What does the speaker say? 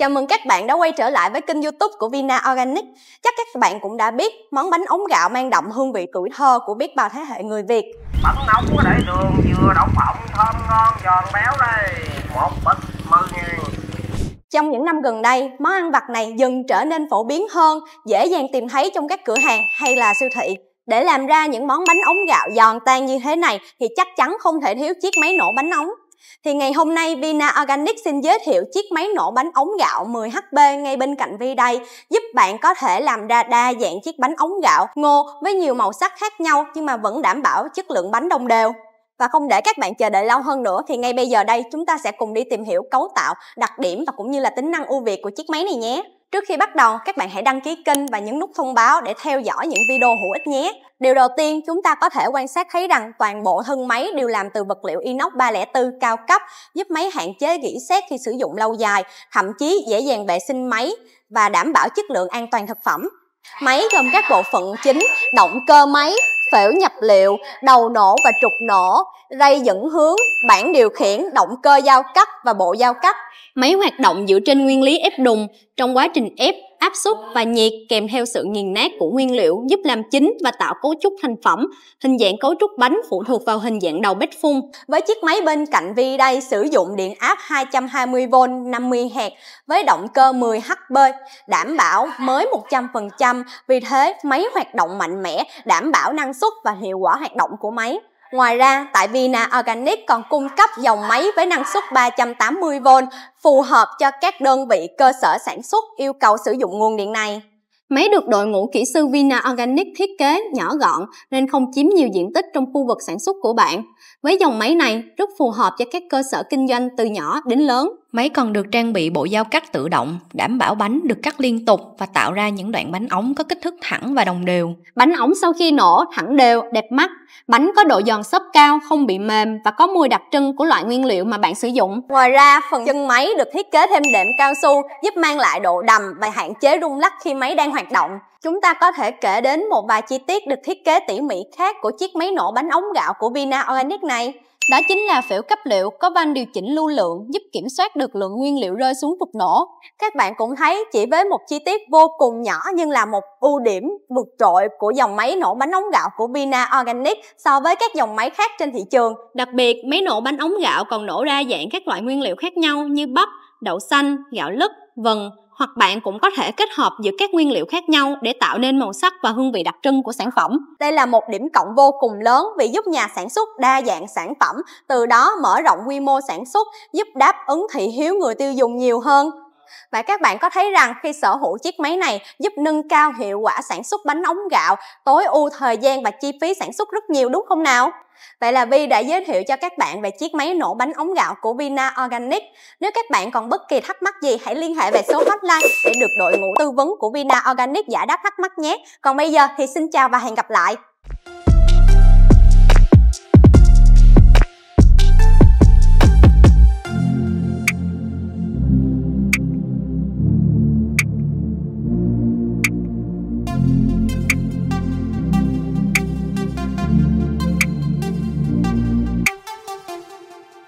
Chào mừng các bạn đã quay trở lại với kênh youtube của Vina Organic Chắc các bạn cũng đã biết món bánh ống gạo mang đậm hương vị tuổi thơ của biết bao thế hệ người Việt Bánh nóng có để đường vừa đậu phộng thơm ngon giòn béo đây Một bịch 10 ngàn trong những năm gần đây, món ăn vặt này dần trở nên phổ biến hơn, dễ dàng tìm thấy trong các cửa hàng hay là siêu thị. Để làm ra những món bánh ống gạo giòn tan như thế này thì chắc chắn không thể thiếu chiếc máy nổ bánh ống. Thì ngày hôm nay Vina Organic xin giới thiệu chiếc máy nổ bánh ống gạo 10HP ngay bên cạnh Vi đây giúp bạn có thể làm ra đa dạng chiếc bánh ống gạo ngô với nhiều màu sắc khác nhau nhưng mà vẫn đảm bảo chất lượng bánh đồng đều. Và không để các bạn chờ đợi lâu hơn nữa thì ngay bây giờ đây chúng ta sẽ cùng đi tìm hiểu cấu tạo, đặc điểm và cũng như là tính năng ưu việt của chiếc máy này nhé. Trước khi bắt đầu, các bạn hãy đăng ký kênh và nhấn nút thông báo để theo dõi những video hữu ích nhé. Điều đầu tiên chúng ta có thể quan sát thấy rằng toàn bộ thân máy đều làm từ vật liệu inox 304 cao cấp, giúp máy hạn chế gỉ sét khi sử dụng lâu dài, thậm chí dễ dàng vệ sinh máy và đảm bảo chất lượng an toàn thực phẩm. Máy gồm các bộ phận chính, động cơ máy, phễu nhập liệu, đầu nổ và trục nổ, dây dẫn hướng, bảng điều khiển, động cơ giao cắt và bộ giao cắt. Máy hoạt động dựa trên nguyên lý ép đùng. Trong quá trình ép, áp suất và nhiệt kèm theo sự nghiền nát của nguyên liệu giúp làm chín và tạo cấu trúc thành phẩm. Hình dạng cấu trúc bánh phụ thuộc vào hình dạng đầu bếp phun. Với chiếc máy bên cạnh Vi đây sử dụng điện áp 220V 50Hz với động cơ 10 HP đảm bảo mới 100%, vì thế máy hoạt động mạnh mẽ, đảm bảo năng suất và hiệu quả hoạt động của máy. Ngoài ra, tại Vina Organic còn cung cấp dòng máy với năng suất 380V phù hợp cho các đơn vị cơ sở sản xuất yêu cầu sử dụng nguồn điện này. Máy được đội ngũ kỹ sư Vina Organic thiết kế nhỏ gọn nên không chiếm nhiều diện tích trong khu vực sản xuất của bạn. Với dòng máy này, rất phù hợp cho các cơ sở kinh doanh từ nhỏ đến lớn. Máy còn được trang bị bộ dao cắt tự động, đảm bảo bánh được cắt liên tục và tạo ra những đoạn bánh ống có kích thước thẳng và đồng đều. Bánh ống sau khi nổ thẳng đều, đẹp mắt. Bánh có độ giòn xốp cao, không bị mềm và có mùi đặc trưng của loại nguyên liệu mà bạn sử dụng. Ngoài ra, phần chân máy được thiết kế thêm đệm cao su giúp mang lại độ đầm và hạn chế rung lắc khi máy đang hoạt động. Chúng ta có thể kể đến một vài chi tiết được thiết kế tỉ mỉ khác của chiếc máy nổ bánh ống gạo của Vina Organic này. Đó chính là phễu cấp liệu có van điều chỉnh lưu lượng giúp kiểm soát được lượng nguyên liệu rơi xuống vật nổ. Các bạn cũng thấy chỉ với một chi tiết vô cùng nhỏ nhưng là một ưu điểm vượt trội của dòng máy nổ bánh ống gạo của Bina Organic so với các dòng máy khác trên thị trường. Đặc biệt, máy nổ bánh ống gạo còn nổ ra dạng các loại nguyên liệu khác nhau như bắp, đậu xanh, gạo lứt, vần, hoặc bạn cũng có thể kết hợp giữa các nguyên liệu khác nhau để tạo nên màu sắc và hương vị đặc trưng của sản phẩm. Đây là một điểm cộng vô cùng lớn vì giúp nhà sản xuất đa dạng sản phẩm, từ đó mở rộng quy mô sản xuất, giúp đáp ứng thị hiếu người tiêu dùng nhiều hơn. Và các bạn có thấy rằng khi sở hữu chiếc máy này giúp nâng cao hiệu quả sản xuất bánh ống gạo, tối ưu thời gian và chi phí sản xuất rất nhiều đúng không nào? Vậy là Vi đã giới thiệu cho các bạn về chiếc máy nổ bánh ống gạo của Vina Organic. Nếu các bạn còn bất kỳ thắc mắc gì hãy liên hệ về số hotline để được đội ngũ tư vấn của Vina Organic giải đáp thắc mắc nhé. Còn bây giờ thì xin chào và hẹn gặp lại.